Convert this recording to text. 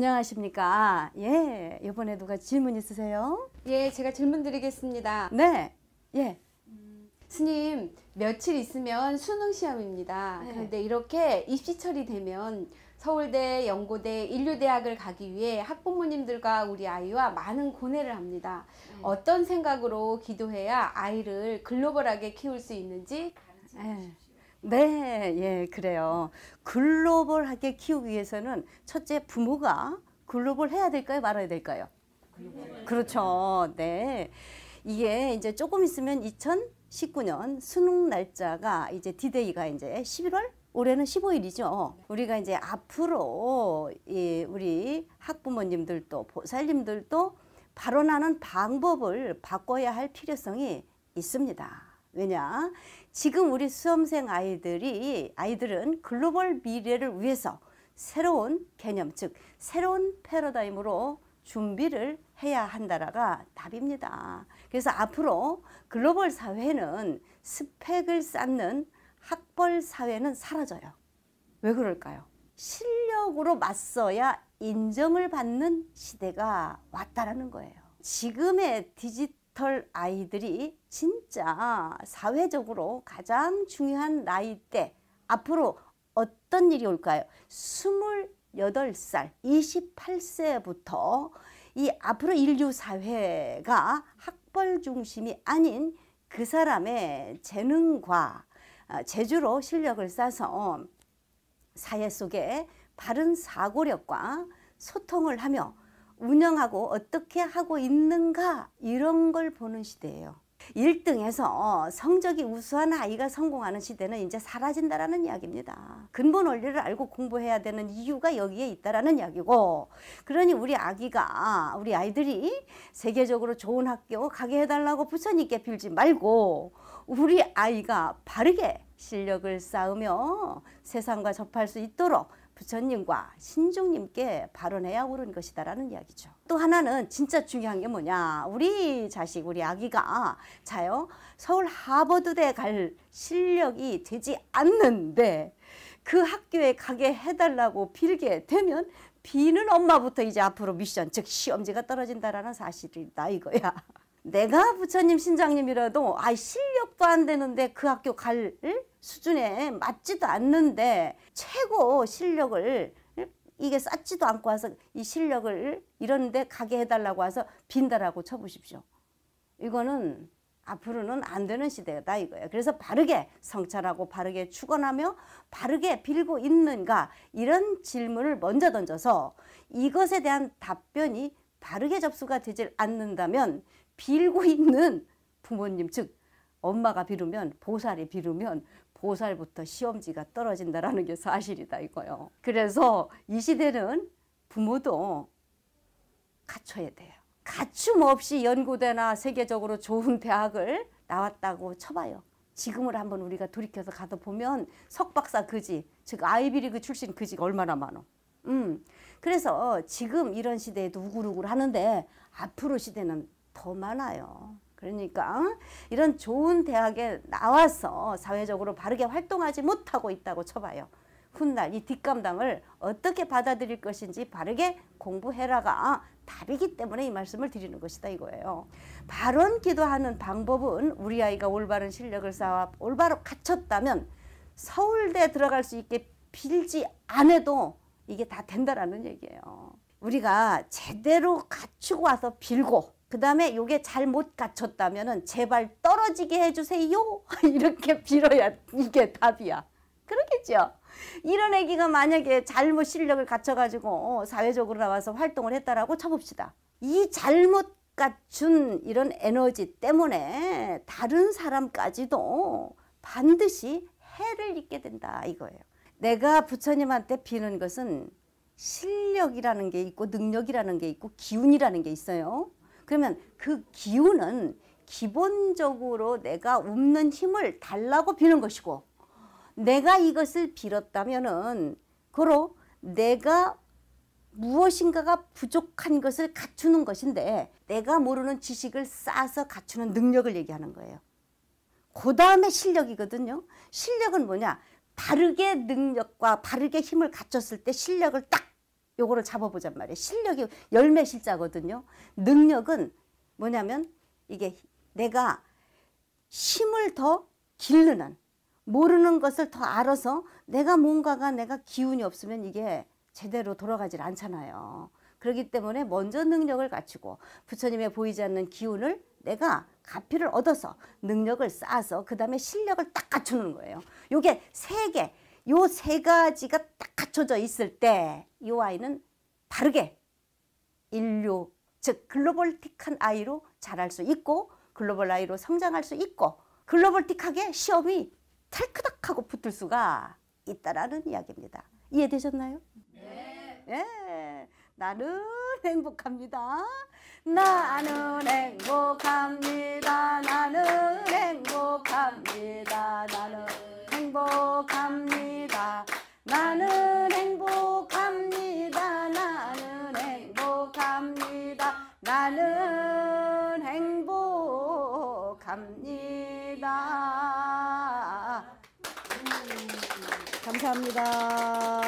안녕하십니까. 예, 이번에 누가 질문 있으세요? 예, 제가 질문 드리겠습니다. 네, 예. 음, 스님, 며칠 있으면 수능 시험입니다. 네. 그런데 이렇게 입시철이 되면 서울대, 연고대, 인류대학을 가기 위해 학부모님들과 우리 아이와 많은 고뇌를 합니다. 네. 어떤 생각으로 기도해야 아이를 글로벌하게 키울 수 있는지 가르쳐 주십시오. 네. 네, 예, 그래요. 글로벌하게 키우기 위해서는 첫째 부모가 글로벌 해야 될까요? 말아야 될까요? 그렇죠. 네. 이게 이제 조금 있으면 2019년 수능 날짜가 이제 디데이가 이제 11월 올해는 15일이죠. 우리가 이제 앞으로 이 우리 학부모님들도 보살님들도 발언하는 방법을 바꿔야 할 필요성이 있습니다. 왜냐? 지금 우리 수험생 아이들이 아이들은 글로벌 미래를 위해서 새로운 개념 즉 새로운 패러다임으로 준비를 해야 한다라가 답입니다. 그래서 앞으로 글로벌 사회는 스펙을 쌓는 학벌 사회는 사라져요. 왜 그럴까요? 실력으로 맞서야 인정을 받는 시대가 왔다라는 거예요. 지금의 디지털 디지털 아이들이 진짜 사회적으로 가장 중요한 나이 때 앞으로 어떤 일이 올까요? 28살, 28세부터 이 앞으로 인류 사회가 학벌 중심이 아닌 그 사람의 재능과 어, 재주로 실력을 쌓아서 사회 속에 바른 사고력과 소통을 하며 운영하고 어떻게 하고 있는가 이런 걸 보는 시대예요. 1등에서 성적이 우수한 아이가 성공하는 시대는 이제 사라진다라는 이야기입니다. 근본 원리를 알고 공부해야 되는 이유가 여기에 있다라는 이야기고 그러니 우리 아기가 우리 아이들이 세계적으로 좋은 학교 가게 해달라고 부천 있게 빌지 말고 우리 아이가 바르게 실력을 쌓으며 세상과 접할 수 있도록 부처님과 신중님께 발언해야 옳은 것이다라는 이야기죠. 또 하나는 진짜 중요한 게 뭐냐. 우리 자식, 우리 아기가 자요. 서울 하버드대 갈 실력이 되지 않는데 그 학교에 가게 해달라고 빌게 되면 비는 엄마부터 이제 앞으로 미션, 즉 시험지가 떨어진다라는 사실이다 이거야. 내가 부처님 신장님이라도 아 실력도 안 되는데 그 학교 갈 응? 수준에 맞지도 않는데 최고 실력을 이게 쌓지도 않고 와서 이 실력을 이런데 가게 해달라고 와서 빈다라고 쳐보십시오. 이거는 앞으로는 안 되는 시대다 이거예요. 그래서 바르게 성찰하고 바르게 추건하며 바르게 빌고 있는가 이런 질문을 먼저 던져서 이것에 대한 답변이 바르게 접수가 되질 않는다면 빌고 있는 부모님 즉 엄마가 비르면 보살이 비르면 보살부터 시험지가 떨어진다라는 게 사실이다 이거요. 그래서 이 시대는 부모도 갖춰야 돼요. 갖춤 없이 연구대나 세계적으로 좋은 대학을 나왔다고 쳐봐요. 지금을 한번 우리가 돌이켜서 가다 보면 석박사 그지, 즉 아이비리그 출신 그지가 얼마나 많어. 음, 그래서 지금 이런 시대에도 우글우글 하는데 앞으로 시대는 더 많아요. 그러니까 이런 좋은 대학에 나와서 사회적으로 바르게 활동하지 못하고 있다고 쳐봐요. 훗날 이 뒷감당을 어떻게 받아들일 것인지 바르게 공부해라가 답이기 때문에 이 말씀을 드리는 것이다 이거예요. 바른 기도하는 방법은 우리 아이가 올바른 실력을 쌓아 올바로 갖췄다면 서울대 들어갈 수 있게 빌지 않아도 이게 다 된다라는 얘기예요. 우리가 제대로 갖추고 와서 빌고 그 다음에 요게 잘못 갖췄다면은 제발 떨어지게 해주세요. 이렇게 빌어야 이게 답이야. 그러겠죠. 이런 애기가 만약에 잘못 실력을 갖춰가지고 어, 사회적으로 나와서 활동을 했다라고 쳐봅시다. 이 잘못 갖춘 이런 에너지 때문에 다른 사람까지도 반드시 해를 입게 된다 이거예요. 내가 부처님한테 비는 것은 실력이라는 게 있고 능력이라는 게 있고 기운이라는 게 있어요. 그러면 그 기운은 기본적으로 내가 웃는 힘을 달라고 비는 것이고 내가 이것을 빌었다면은 그로 내가 무엇인가가 부족한 것을 갖추는 것인데 내가 모르는 지식을 쌓아서 갖추는 능력을 얘기하는 거예요. 그 다음에 실력이거든요. 실력은 뭐냐? 바르게 능력과 바르게 힘을 갖췄을 때 실력을 딱 요거를 잡아보자 말이에요. 실력이 열매 실자거든요. 능력은 뭐냐면 이게 내가 힘을 더 길르는 모르는 것을 더 알아서 내가 뭔가가 내가 기운이 없으면 이게 제대로 돌아가질 않잖아요. 그렇기 때문에 먼저 능력을 갖추고 부처님의 보이지 않는 기운을 내가 가피를 얻어서 능력을 쌓아서 그 다음에 실력을 딱 갖추는 거예요. 요게 세 개, 요세 가지가 딱 갖춰져 있을 때이 아이는 바르게 인류 즉 글로벌틱한 아이로 자랄 수 있고 글로벌 아이로 성장할 수 있고 글로벌틱하게 시험이 탈크닥하고 붙을 수가 있다라는 이야기입니다. 이해되셨나요? 네. 예. 나는 행복합니다. 나는 행복합니다. 나는 행복합니다. 나는 행복합니다. 나는 행복합니다. 나는 행복합니다. 나는 행복합니다. 감사합니다.